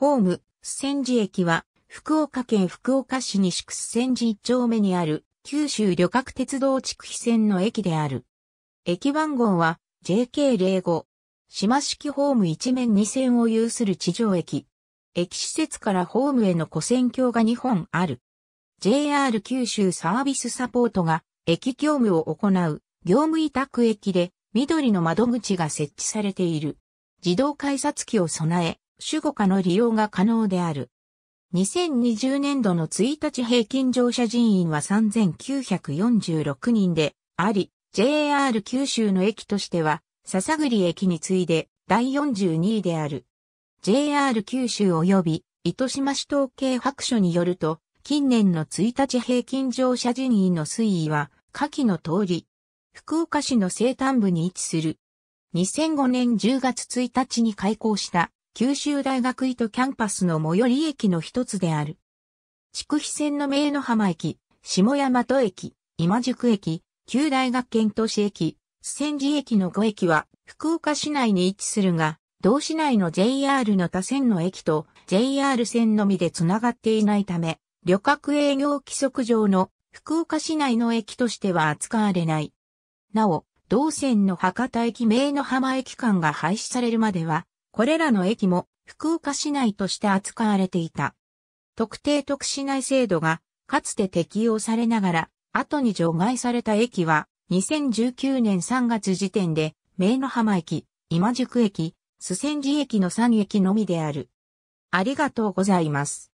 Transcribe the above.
ホーム、須仙寺駅は、福岡県福岡市西区須泉寺一丁目にある、九州旅客鉄道地区非線の駅である。駅番号は、JK05。島式ホーム一面二線を有する地上駅。駅施設からホームへの跨線橋が2本ある。JR 九州サービスサポートが、駅業務を行う、業務委託駅で、緑の窓口が設置されている。自動改札機を備え、主語化の利用が可能である。2020年度の1日平均乗車人員は3946人であり、JR 九州の駅としては、笹栗駅に次いで第42位である。JR 九州及び糸島市統計白書によると、近年の1日平均乗車人員の推移は、下記の通り、福岡市の西端部に位置する。2005年10月1日に開校した九州大学糸キャンパスの最寄り駅の一つである。筑肥線の名の浜駅、下山戸駅、今宿駅、旧大学県都市駅、千寺駅の5駅は福岡市内に位置するが、同市内の JR の他線の駅と JR 線のみでつながっていないため、旅客営業規則上の福岡市内の駅としては扱われない。なお、同線の博多駅名の浜駅間が廃止されるまでは、これらの駅も福岡市内として扱われていた。特定特市内制度がかつて適用されながら、後に除外された駅は、2019年3月時点で、明の浜駅、今宿駅、須仙寺駅の3駅のみである。ありがとうございます。